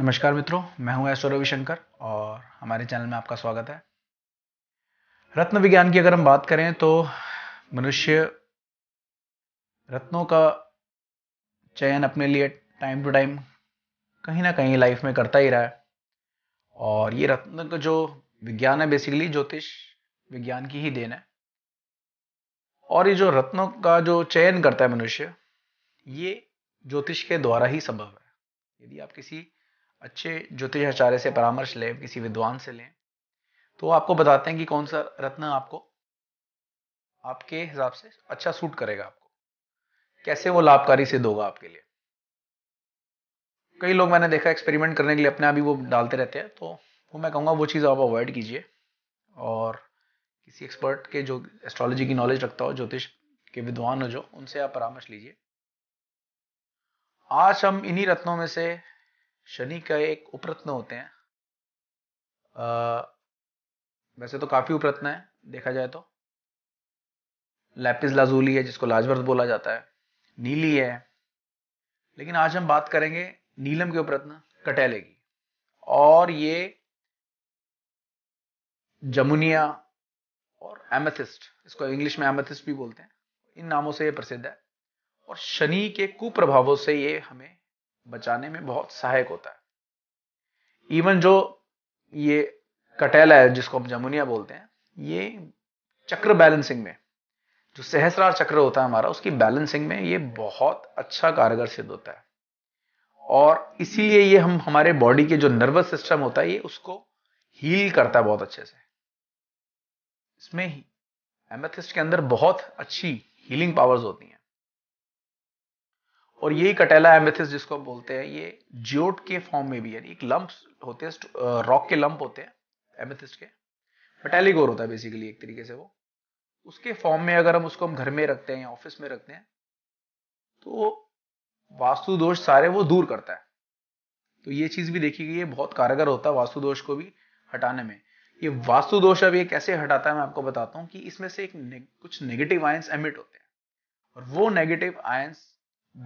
नमस्कार मित्रों मैं हूं एस रविशंकर और हमारे चैनल में आपका स्वागत है रत्न विज्ञान की अगर हम बात करें तो मनुष्य रत्नों का चयन अपने लिए टाइम टू टाइम कहीं ना कहीं लाइफ में करता ही रहा है और ये रत्न का जो विज्ञान है बेसिकली ज्योतिष विज्ञान की ही देन है और ये जो रत्नों का जो चयन करता है मनुष्य ये ज्योतिष के द्वारा ही संभव है यदि आप किसी अच्छे ज्योतिष आचार्य से परामर्श लें किसी विद्वान से लें तो आपको बताते हैं कि कौन सा रत्न आपको आपके हिसाब से अच्छा सूट करेगा आपको कैसे वो लाभकारी सिद्ध होगा आपके लिए कई लोग मैंने देखा एक्सपेरिमेंट करने के लिए अपने आप ही वो डालते रहते हैं तो वो मैं कहूँगा वो चीज़ आप अवॉइड कीजिए और किसी एक्सपर्ट के जो एस्ट्रोलॉजी की नॉलेज रखता हो ज्योतिष के विद्वान हो जो उनसे आप परामर्श लीजिए आज हम इन्हीं रत्नों में से शनि का एक उपरत्न होते हैं आ, वैसे तो काफी उपरत्न है देखा जाए तो लैपिस लाजूली है जिसको लाजवर्त बोला जाता है नीली है लेकिन आज हम बात करेंगे नीलम के उपरत्न कटैले की और ये जमुनिया और एमेथिस्ट इसको इंग्लिश में एमेथिस्ट भी बोलते हैं इन नामों से ये प्रसिद्ध है और शनि के कुप्रभावों से ये हमें बचाने में बहुत सहायक होता है इवन जो ये कटेला है जिसको हम जमुनिया बोलते हैं ये चक्र बैलेंसिंग में जो सहस्रार चक्र होता है हमारा उसकी बैलेंसिंग में ये बहुत अच्छा कारगर सिद्ध होता है और इसीलिए ये हम हमारे बॉडी के जो नर्वस सिस्टम होता है ये उसको हील करता है बहुत अच्छे से इसमें ही एमेथिस्ट के अंदर बहुत अच्छी हीलिंग पावर्स होती हैं और यही कटेला एमेथिस जिसको हम बोलते हैं ये जियोट के फॉर्म में भी है एक लंप होते हैं रॉक के लंप होते हैं एमेथिस के मेटेलिकोर होता है बेसिकली एक तरीके से वो उसके फॉर्म में अगर हम उसको हम घर में रखते हैं या ऑफिस में रखते हैं तो वास्तु दोष सारे वो दूर करता है तो ये चीज भी देखी गई है बहुत कारगर होता है वास्तु दोष को भी हटाने में ये वास्तु दोष अब ये कैसे हटाता है मैं आपको बताता हूँ कि इसमें से एक ने, कुछ नेगेटिव आयंस एमिट होते हैं और वो नेगेटिव आयंस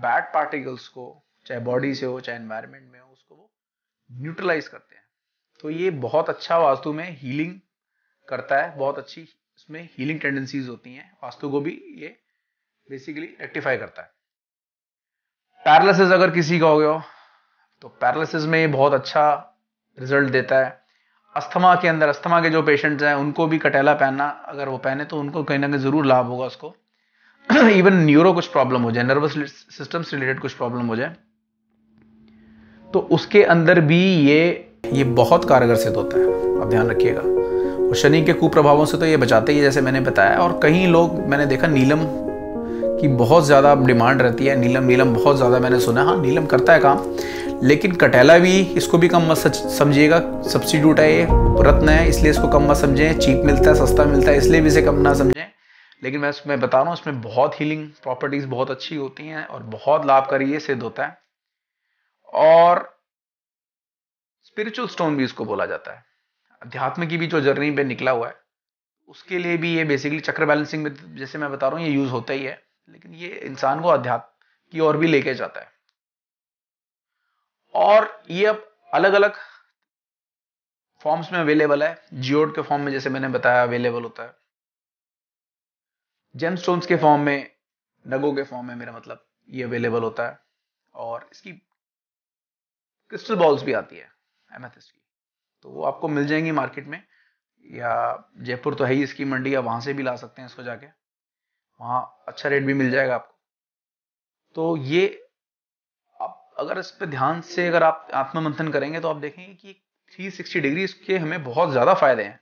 बैड पार्टिकल्स को चाहे बॉडी से हो चाहे एनवायरनमेंट में हो उसको वो न्यूट्रलाइज करते हैं तो ये बहुत अच्छा वास्तु में हीलिंग करता है बहुत अच्छी उसमें हीलिंग टेंडेंसीज होती हैं वास्तु को भी ये बेसिकली रेक्टिफाई करता है पैरालिसिस अगर किसी का हो गया तो पैरालिसिस में ये बहुत अच्छा रिजल्ट देता है अस्थमा के अंदर अस्थमा के जो पेशेंट्स हैं उनको भी कटेला पहनना अगर वो पहने तो उनको कहीं ना कहीं ज़रूर लाभ होगा उसको इवन न्यूरो कुछ प्रॉब्लम हो जाए नर्वस सिस्टम से रिलेटेड कुछ प्रॉब्लम हो जाए तो उसके अंदर भी ये ये बहुत कारगर सिद्ध होता है आप ध्यान रखिएगा और शनि के कुप्रभावों से तो ये बचाते ही जैसे मैंने बताया और कहीं लोग मैंने देखा नीलम की बहुत ज़्यादा डिमांड रहती है नीलम नीलम बहुत ज़्यादा मैंने सुना हाँ नीलम करता है काम लेकिन कटेला भी इसको भी कम मत समझिएगा सब्सिट्यूट है ये रत्न है इसलिए इसको कम मत समझें चीप मिलता है सस्ता मिलता है इसलिए भी इसे कम ना समझें लेकिन मैं उसमें बता रहा हूँ इसमें बहुत हीलिंग प्रॉपर्टीज बहुत अच्छी होती हैं और बहुत लाभकारी ये सिद्ध होता है और स्पिरिचुअल स्टोन भी इसको बोला जाता है अध्यात्म की भी जो जर्नी पे निकला हुआ है उसके लिए भी ये बेसिकली चक्र बैलेंसिंग में जैसे मैं बता रहा हूँ ये यूज होता ही है लेकिन ये इंसान को अध्यात्म की ओर भी लेके जाता है और ये अब अलग अलग फॉर्म्स में अवेलेबल है जियोड के फॉर्म में जैसे मैंने बताया अवेलेबल होता है जेम स्टोन्स के फॉर्म में नगों के फॉर्म में मेरा मतलब ये अवेलेबल होता है और इसकी क्रिस्टल बॉल्स भी आती है एमेथिस की तो वो आपको मिल जाएंगी मार्केट में या जयपुर तो है ही इसकी मंडी या वहां से भी ला सकते हैं इसको जाके वहाँ अच्छा रेट भी मिल जाएगा आपको तो ये आप अगर इस पर ध्यान से अगर आप आत्ममंथन करेंगे तो आप देखेंगे कि 360 डिग्री इसके हमें बहुत ज़्यादा फायदे हैं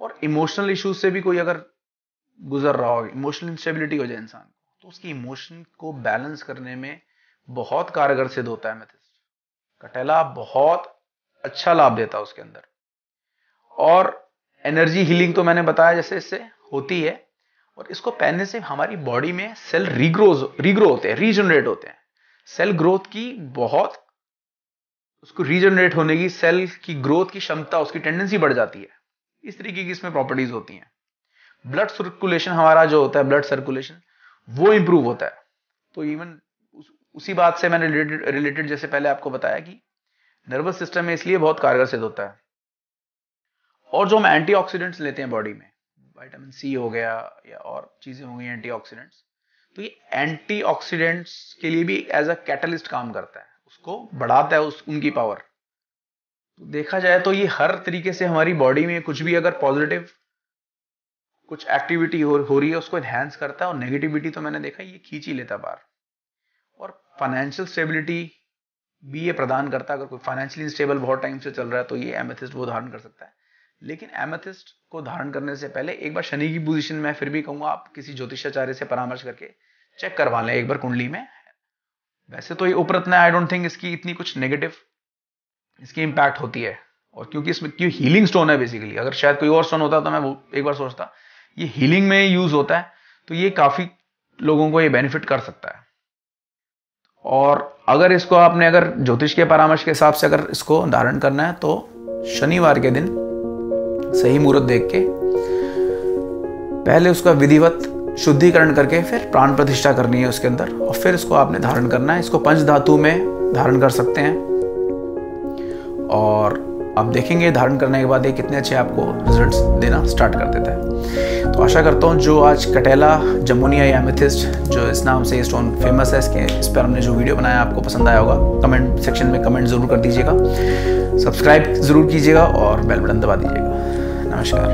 और इमोशनल इश्यूज से भी कोई अगर गुजर रहा हो इमोशनल इंस्टेबिलिटी हो जाए इंसान को तो उसकी इमोशन को बैलेंस करने में बहुत कारगर सिद्ध होता है मैथिस कटेला बहुत अच्छा लाभ देता है उसके अंदर और एनर्जी हीलिंग तो मैंने बताया जैसे इससे होती है और इसको पहनने से हमारी बॉडी में सेल रीग्रोज रीग्रो होते हैं रीजनरेट होते हैं सेल ग्रोथ की बहुत उसको रीजनरेट होने की सेल की ग्रोथ की क्षमता उसकी टेंडेंसी बढ़ जाती है इस तरीके की इसमें प्रॉपर्टीज होती हैं ब्लड सर्कुलेशन हमारा जो होता है ब्लड सर्कुलेशन वो इंप्रूव होता है तो इवन उस, उसी बात से मैंने रिलेटेड रिलेटेड जैसे पहले आपको बताया कि नर्वस सिस्टम में इसलिए बहुत कारगर सिद्ध होता है और जो हम एंटीऑक्सीडेंट्स लेते हैं बॉडी में वाइटामिन सी हो गया या और चीज़ें हो गई एंटीऑक्सीडेंट्स तो ये एंटीऑक्सीडेंट्स के लिए भी एज अ कैटलिस्ट काम करता है उसको बढ़ाता है उस उनकी पावर तो देखा जाए तो ये हर तरीके से हमारी बॉडी में कुछ भी अगर पॉजिटिव कुछ एक्टिविटी हो, हो रही है उसको एनहेंस करता है और नेगेटिविटी तो मैंने देखा ये खींच ही लेता बार और फाइनेंशियल स्टेबिलिटी भी ये प्रदान करता है अगर कोई फाइनेंशियली स्टेबल बहुत टाइम से चल रहा है तो ये एमेथिस्ट वो धारण कर सकता है लेकिन एमेथिस्ट को धारण करने से पहले एक बार शनि की पोजिशन में फिर भी कहूंगा आप किसी ज्योतिषाचार्य से परामर्श करके चेक करवा लें एक बार कुंडली में वैसे तो ये उपरत्न आई डोंट थिंक इसकी इतनी कुछ नेगेटिव इसकी इंपैक्ट होती है और क्योंकि इसमें क्यों हीलिंग स्टोन है बेसिकली अगर शायद कोई और स्टोन होता तो मैं वो एक बार सोचता ये हीलिंग में यूज होता है तो ये काफी लोगों को ये बेनिफिट कर सकता है और अगर इसको आपने अगर ज्योतिष के परामर्श के हिसाब से अगर इसको धारण करना है तो शनिवार के दिन सही मुहूर्त देख के पहले उसका विधिवत शुद्धिकरण करके फिर प्राण प्रतिष्ठा करनी है उसके अंदर और फिर इसको आपने धारण करना है इसको पंच धातु में धारण कर सकते हैं और आप देखेंगे धारण करने के बाद ये कितने अच्छे आपको रिजल्ट्स देना स्टार्ट कर देता है तो आशा करता हूँ जो आज कटेला जमुनिया या एमेथिस्ट जो इस नाम से स्टोन फेमस है इसके इस पर हमने जो वीडियो बनाया आपको पसंद आया होगा कमेंट सेक्शन में कमेंट ज़रूर कर दीजिएगा सब्सक्राइब ज़रूर कीजिएगा और बेल बटन दबा दीजिएगा नमस्कार